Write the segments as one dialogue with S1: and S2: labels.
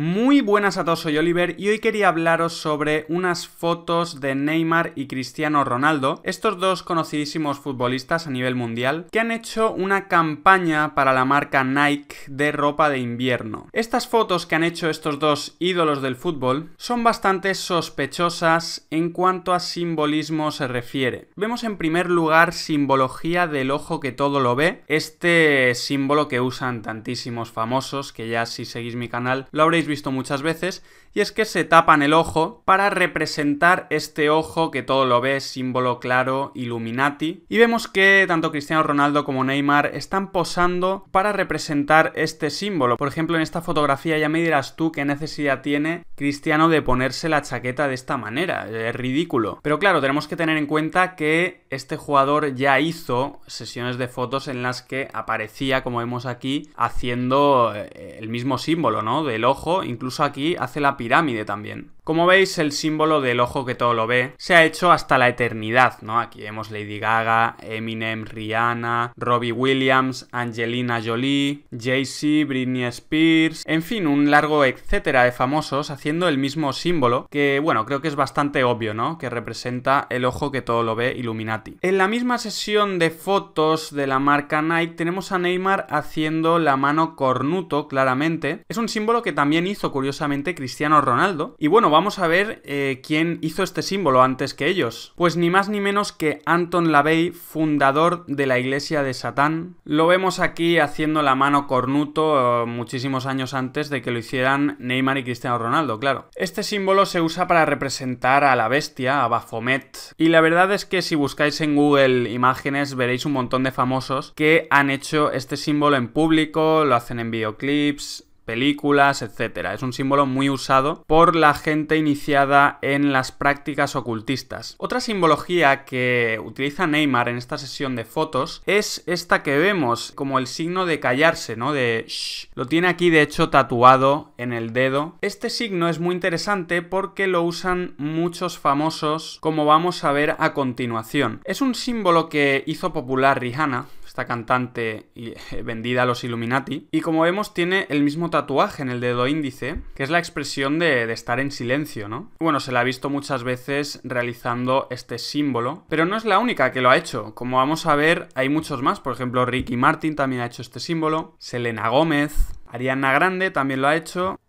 S1: Muy buenas a todos, soy Oliver y hoy quería hablaros sobre unas fotos de Neymar y Cristiano Ronaldo, estos dos conocidísimos futbolistas a nivel mundial, que han hecho una campaña para la marca Nike de ropa de invierno. Estas fotos que han hecho estos dos ídolos del fútbol son bastante sospechosas en cuanto a simbolismo se refiere. Vemos en primer lugar simbología del ojo que todo lo ve, este símbolo que usan tantísimos famosos, que ya si seguís mi canal lo habréis visto muchas veces, y es que se tapan el ojo para representar este ojo que todo lo ve, símbolo claro, Illuminati. Y vemos que tanto Cristiano Ronaldo como Neymar están posando para representar este símbolo. Por ejemplo, en esta fotografía ya me dirás tú qué necesidad tiene Cristiano de ponerse la chaqueta de esta manera. Es ridículo. Pero claro, tenemos que tener en cuenta que este jugador ya hizo sesiones de fotos en las que aparecía, como vemos aquí, haciendo eh, el mismo símbolo, ¿no? Del ojo incluso aquí hace la pirámide también. Como veis, el símbolo del ojo que todo lo ve se ha hecho hasta la eternidad, ¿no? Aquí vemos Lady Gaga, Eminem, Rihanna, Robbie Williams, Angelina Jolie, Jay-Z, Britney Spears, en fin, un largo etcétera de famosos haciendo el mismo símbolo que, bueno, creo que es bastante obvio, ¿no? Que representa el ojo que todo lo ve Illuminati. En la misma sesión de fotos de la marca Nike tenemos a Neymar haciendo la mano cornuto, claramente. Es un símbolo que también hizo, curiosamente, Cristiano Ronaldo. Y bueno, vamos a ver eh, quién hizo este símbolo antes que ellos. Pues ni más ni menos que Anton LaVey, fundador de la Iglesia de Satán. Lo vemos aquí haciendo la mano cornuto eh, muchísimos años antes de que lo hicieran Neymar y Cristiano Ronaldo, claro. Este símbolo se usa para representar a la bestia, a Baphomet, y la verdad es que si buscáis en Google imágenes veréis un montón de famosos que han hecho este símbolo en público, lo hacen en videoclips, películas, etcétera. Es un símbolo muy usado por la gente iniciada en las prácticas ocultistas. Otra simbología que utiliza Neymar en esta sesión de fotos es esta que vemos como el signo de callarse, ¿no? De shh. Lo tiene aquí de hecho tatuado en el dedo. Este signo es muy interesante porque lo usan muchos famosos como vamos a ver a continuación. Es un símbolo que hizo popular Rihanna, esta cantante eh, vendida a los Illuminati. Y como vemos, tiene el mismo tatuaje en el dedo índice, que es la expresión de, de estar en silencio, ¿no? Bueno, se la ha visto muchas veces realizando este símbolo, pero no es la única que lo ha hecho. Como vamos a ver, hay muchos más. Por ejemplo, Ricky Martin también ha hecho este símbolo, Selena Gómez, Ariana Grande también lo ha hecho,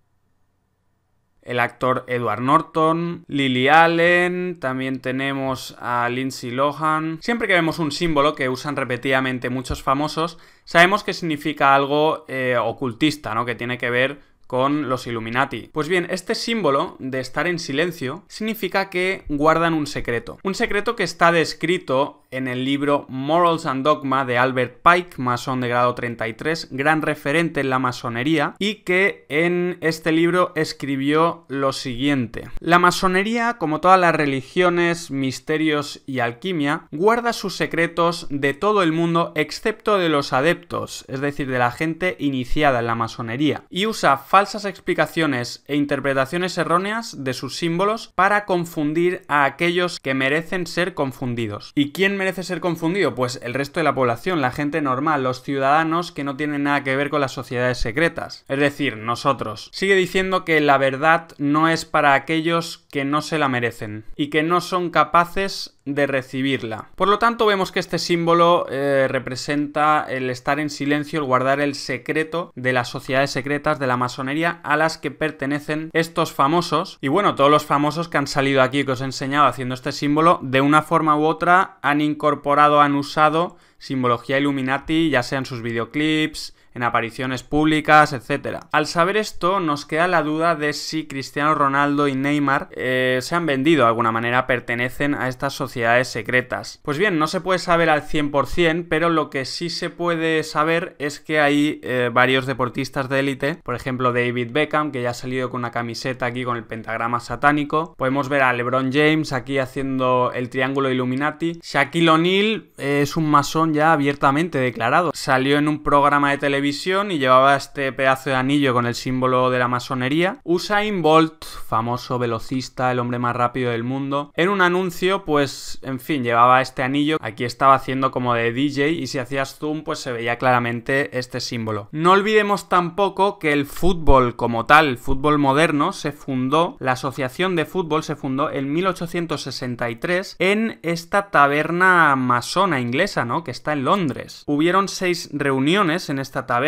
S1: el actor Edward Norton, Lily Allen, también tenemos a Lindsay Lohan. Siempre que vemos un símbolo que usan repetidamente muchos famosos, sabemos que significa algo eh, ocultista, ¿no? Que tiene que ver con los Illuminati. Pues bien, este símbolo de estar en silencio significa que guardan un secreto. Un secreto que está descrito en el libro Morals and Dogma de Albert Pike, masón de grado 33, gran referente en la masonería, y que en este libro escribió lo siguiente. La masonería, como todas las religiones, misterios y alquimia, guarda sus secretos de todo el mundo excepto de los adeptos, es decir, de la gente iniciada en la masonería, y usa falsas explicaciones e interpretaciones erróneas de sus símbolos para confundir a aquellos que merecen ser confundidos. ¿Y quién merece ser confundido? Pues el resto de la población, la gente normal, los ciudadanos que no tienen nada que ver con las sociedades secretas. Es decir, nosotros. Sigue diciendo que la verdad no es para aquellos que no se la merecen y que no son capaces de recibirla. Por lo tanto, vemos que este símbolo eh, representa el estar en silencio, el guardar el secreto de las sociedades secretas de la masonería a las que pertenecen estos famosos. Y bueno, todos los famosos que han salido aquí que os he enseñado haciendo este símbolo, de una forma u otra han incorporado, han usado simbología Illuminati, ya sean sus videoclips, en apariciones públicas, etcétera Al saber esto, nos queda la duda de si Cristiano Ronaldo y Neymar eh, se han vendido de alguna manera, pertenecen a estas sociedades secretas. Pues bien, no se puede saber al 100%, pero lo que sí se puede saber es que hay eh, varios deportistas de élite, por ejemplo David Beckham, que ya ha salido con una camiseta aquí con el pentagrama satánico. Podemos ver a LeBron James aquí haciendo el triángulo Illuminati. Shaquille O'Neal es un masón ya abiertamente declarado. Salió en un programa de televisión y llevaba este pedazo de anillo con el símbolo de la masonería. Usain Bolt, famoso velocista, el hombre más rápido del mundo, en un anuncio, pues, en fin, llevaba este anillo. Aquí estaba haciendo como de DJ y si hacías zoom, pues se veía claramente este símbolo. No olvidemos tampoco que el fútbol como tal, el fútbol moderno, se fundó, la Asociación de Fútbol se fundó en 1863 en esta taberna masona inglesa, ¿no? Que está en Londres. Hubieron seis reuniones en esta taberna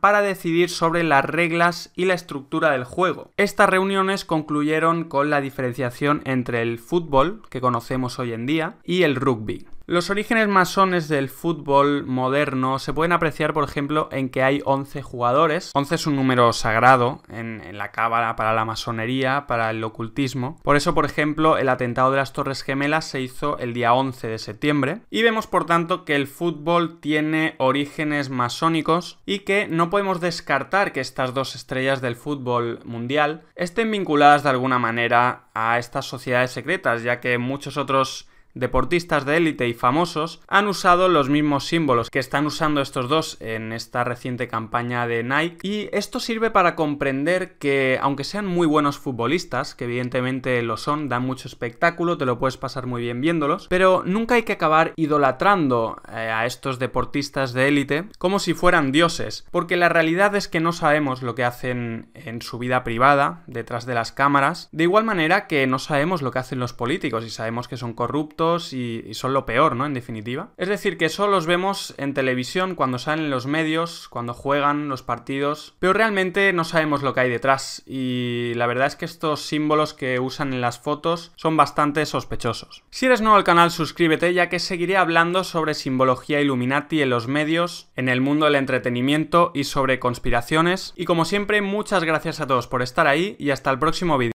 S1: para decidir sobre las reglas y la estructura del juego. Estas reuniones concluyeron con la diferenciación entre el fútbol, que conocemos hoy en día, y el rugby. Los orígenes masones del fútbol moderno se pueden apreciar, por ejemplo, en que hay 11 jugadores. 11 es un número sagrado en, la cábala para la masonería, para el ocultismo. Por eso, por ejemplo, el atentado de las Torres Gemelas se hizo el día 11 de septiembre. Y vemos, por tanto, que el fútbol tiene orígenes masónicos y que no podemos descartar que estas dos estrellas del fútbol mundial estén vinculadas de alguna manera a estas sociedades secretas, ya que muchos otros deportistas de élite y famosos han usado los mismos símbolos que están usando estos dos en esta reciente campaña de Nike y esto sirve para comprender que aunque sean muy buenos futbolistas, que evidentemente lo son, dan mucho espectáculo, te lo puedes pasar muy bien viéndolos, pero nunca hay que acabar idolatrando eh, a estos deportistas de élite como si fueran dioses, porque la realidad es que no sabemos lo que hacen en su vida privada, detrás de las cámaras, de igual manera que no sabemos lo que hacen los políticos y sabemos que son corruptos, y, son lo peor, ¿no? En definitiva. Es decir, que solo los vemos en televisión, cuando salen los medios, cuando juegan los partidos, pero realmente no sabemos lo que hay detrás y la verdad es que estos símbolos que usan en las fotos son bastante sospechosos. Si eres nuevo al canal, suscríbete ya que seguiré hablando sobre simbología Illuminati en los medios, en el mundo del entretenimiento y sobre conspiraciones. Y como siempre, muchas gracias a todos por estar ahí y hasta el próximo vídeo.